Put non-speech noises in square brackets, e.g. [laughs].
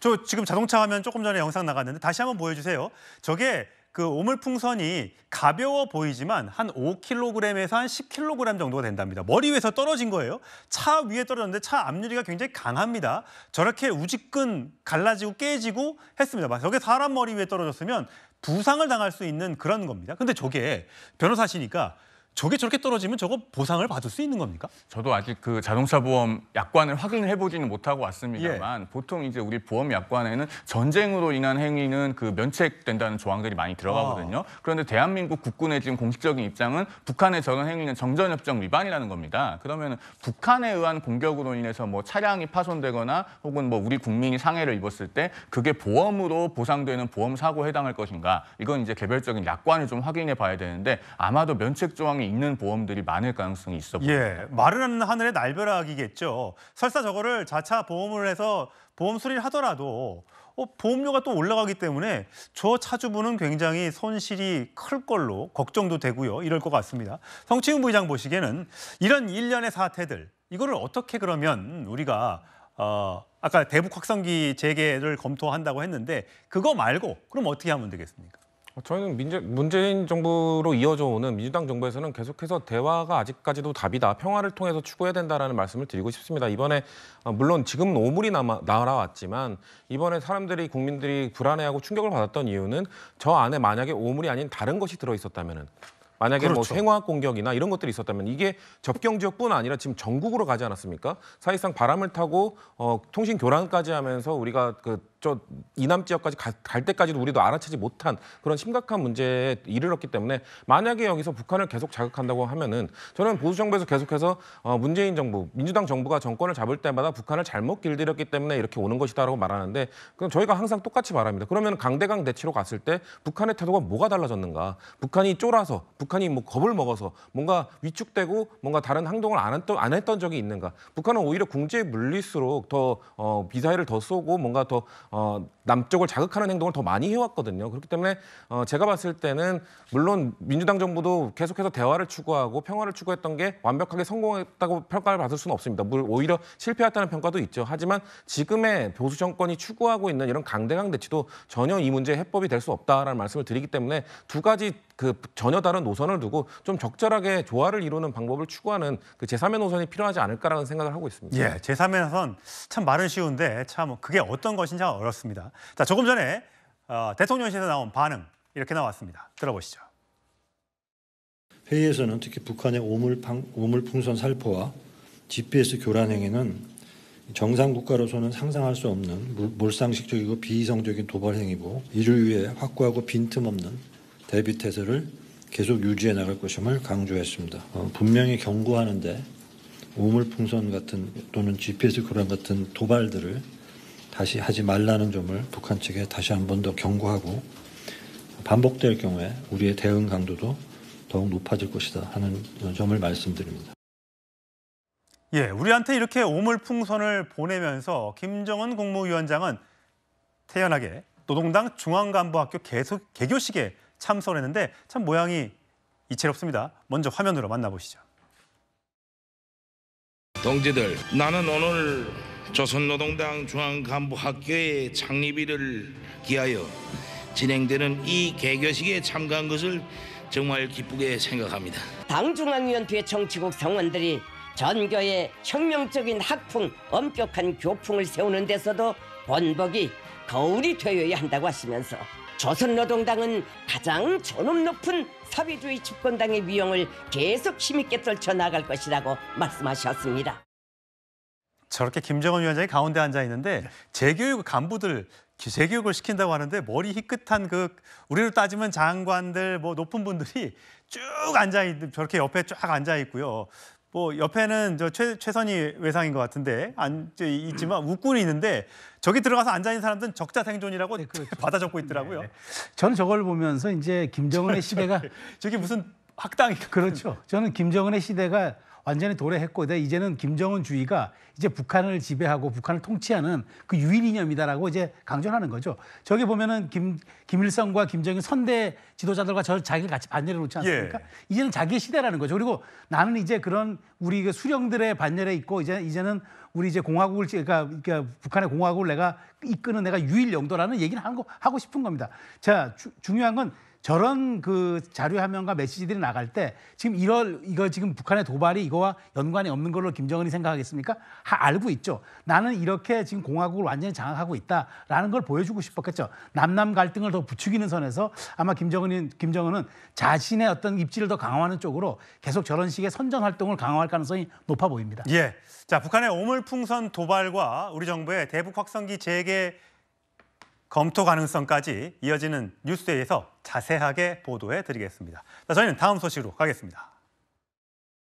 저 지금 자동차 화면 조금 전에 영상 나갔는데 다시 한번 보여주세요. 저게 그 오물풍선이 가벼워 보이지만 한 5kg에서 한 10kg 정도가 된답니다. 머리 위에서 떨어진 거예요. 차 위에 떨어졌는데 차 앞유리가 굉장히 강합니다. 저렇게 우직근 갈라지고 깨지고 했습니다. 저게 사람 머리 위에 떨어졌으면 부상을 당할 수 있는 그런 겁니다. 근데 저게 변호사시니까 저게 저렇게 떨어지면 저거 보상을 받을 수 있는 겁니까? 저도 아직 그 자동차 보험 약관을 확인해 보지는 못하고 왔습니다만 예. 보통 이제 우리 보험 약관에는 전쟁으로 인한 행위는 그 면책된다는 조항들이 많이 들어가거든요. 아. 그런데 대한민국 국군의 지금 공식적인 입장은 북한의 저런 행위는 정전협정 위반이라는 겁니다. 그러면 북한에 의한 공격으로 인해서 뭐 차량이 파손되거나 혹은 뭐 우리 국민이 상해를 입었을 때 그게 보험으로 보상되는 보험 사고에 해당할 것인가? 이건 이제 개별적인 약관을 좀 확인해 봐야 되는데 아마도 면책 조항이 있는 보험들이 많을 가능성이 있어 보입니다. 예, 마른 하늘의 날벼락이겠죠. 설사 저거를 자차 보험을 해서 보험 수리를 하더라도 어, 보험료가 또 올라가기 때문에 저 차주분은 굉장히 손실이 클 걸로 걱정도 되고요. 이럴 것 같습니다. 성치훈 부의장 보시기에는 이런 일련의 사태들 이거를 어떻게 그러면 우리가 어, 아까 대북 확성기 재개를 검토한다고 했는데 그거 말고 그럼 어떻게 하면 되겠습니까? 어, 저희는 민재, 문재인 정부로 이어져 오는 민주당 정부에서는 계속해서 대화가 아직까지도 답이다. 평화를 통해서 추구해야 된다라는 말씀을 드리고 싶습니다. 이번에 어, 물론 지금 오물이 남아, 날아왔지만 이번에 사람들이 국민들이 불안해하고 충격을 받았던 이유는 저 안에 만약에 오물이 아닌 다른 것이 들어 있었다면은 만약에 뭐 그렇죠. 뭐 생화학 공격이나 이런 것들이 있었다면 이게 접경 지역뿐 아니라 지금 전국으로 가지 않았습니까? 사실상 바람을 타고 어, 통신 교란까지 하면서 우리가 그저 이남 지역까지 가, 갈 때까지도 우리도 알아채지 못한 그런 심각한 문제에 이르렀기 때문에 만약에 여기서 북한을 계속 자극한다고 하면은 저는 보수 정부에서 계속해서 어, 문재인 정부, 민주당 정부가 정권을 잡을 때마다 북한을 잘못 길들였기 때문에 이렇게 오는 것이다라고 말하는데 그럼 저희가 항상 똑같이 말합니다. 그러면 강대강 대치로 갔을 때 북한의 태도가 뭐가 달라졌는가? 북한이 쫄아서 북한이 뭐 겁을 먹어서 뭔가 위축되고 뭔가 다른 행동을 안 했던 안 했던 적이 있는가? 북한은 오히려 궁지에 물릴수록 더 어, 미사일을 더 쏘고 뭔가 더 어, 남쪽을 자극하는 행동을 더 많이 해왔거든요. 그렇기 때문에 어, 제가 봤을 때는 물론 민주당 정부도 계속해서 대화를 추구하고 평화를 추구했던 게 완벽하게 성공했다고 평가를 받을 수는 없습니다. 오히려 실패했다는 평가도 있죠. 하지만 지금의 보수 정권이 추구하고 있는 이런 강대강 대치도 전혀 이 문제의 해법이 될 수 없다라는 말씀을 드리기 때문에 두 가지 그 전혀 다른 노선을 두고 좀 적절하게 조화를 이루는 방법을 추구하는 그 제3의 노선이 필요하지 않을까라는 생각을 하고 있습니다. 예, 제3의 노선 참 말은 쉬운데 참 뭐 그게 어떤 것인지 어렵습니다. 자, 조금 전에 어, 대통령실에서 나온 반응 이렇게 나왔습니다. 들어보시죠. 회의에서는 특히 북한의 오물, 방, 오물 풍선 살포와 GPS 교란 행위는 정상 국가로서는 상상할 수 없는 몰상식적이고 비이성적인 도발 행위고 이를 위해 확고하고 빈틈없는 대비 태세를 계속 유지해 나갈 것임을 강조했습니다. 어, 분명히 경고하는데 우물풍선 같은 또는 GPS 교란 같은 도발들을 다시 하지 말라는 점을 북한 측에 다시 한 번 더 경고하고 반복될 경우에 우리의 대응 강도도 더욱 높아질 것이다 하는 점을 말씀드립니다. 예, 우리한테 이렇게 오물풍선을 보내면서 김정은 국무위원장은 태연하게 노동당 중앙간부학교 개교식에 참석을 했는데 참 모양이 이채롭습니다. 먼저 화면으로 만나보시죠. 동지들, 나는 오늘 조선노동당 중앙간부학교의 창립일을 기하여 진행되는 이 개교식에 참가한 것을 정말 기쁘게 생각합니다. 당중앙위원회 정치국 성원들이 전교의 혁명적인 학풍, 엄격한 교풍을 세우는 데서도 본복이 거울이 되어야 한다고 하시면서 조선노동당은 가장 존엄 높은 사회주의 집권당의 위용을 계속 힘있게 떨쳐 나갈 것이라고 말씀하셨습니다. 저렇게 김정은 위원장이 가운데 앉아 있는데 네. 재교육 간부들 재교육을 시킨다고 하는데 머리 희끗한 그 우리로 따지면 장관들 뭐 높은 분들이 쭉 앉아 있는 저렇게 옆에 쫙 앉아 있고요. 뭐 옆에는 저 최, 최선이 외상인 것 같은데 안 저, 있지만 웃군이 있는데 저기 들어가서 앉아 있는 사람들은 적자 생존이라고 네, 그렇죠. [laughs] 받아 적고 있더라고요. 네, 네. 저는 저걸 보면서 이제 김정은의 시대가 [laughs] 저게 무슨 학당이 그렇죠. 저는 김정은의 시대가 완전히 도래했고 네, 이제는 김정은 주의가 이제 북한을 지배하고 북한을 통치하는 그 유일 이념이다라고 이제 강조하는 거죠. 저기 보면은 김 김일성과 김정일 선대 지도자들과 저 자기를 같이 반열에 놓지 않습니까? 예. 이제는 자기 의 시대라는 거죠. 그리고 나는 이제 그런 우리 그 수령들의 반열에 있고 이제 이제는 우리 이제 공화국을 그러니까, 그러니까 북한의 공화국을 내가 이끄는 내가 유일 영도라는 얘기를 하거 하고 싶은 겁니다. 자 주, 중요한 건 저런 그 자료 화면과 메시지들이 나갈 때 지금 이럴 이거 지금 북한의 도발이 이거와 연관이 없는 걸로 김정은이 생각하겠습니까? 하, 알고 있죠. 나는 이렇게 지금 공화국을 완전히 장악하고 있다라는 걸 보여주고 싶었겠죠. 남남 갈등을 더 부추기는 선에서 아마 김정은이 김정은은 자신의 어떤 입지를 더 강화하는 쪽으로 계속 저런 식의 선전 활동을 강화할 가능성이 높아 보입니다. 예. 자, 북한의 오물풍선 도발과 우리 정부의 대북 확성기 재개 검토 가능성까지 이어지는 뉴스에서 자세하게 보도해 드리겠습니다. 저희는 다음 소식으로 가겠습니다.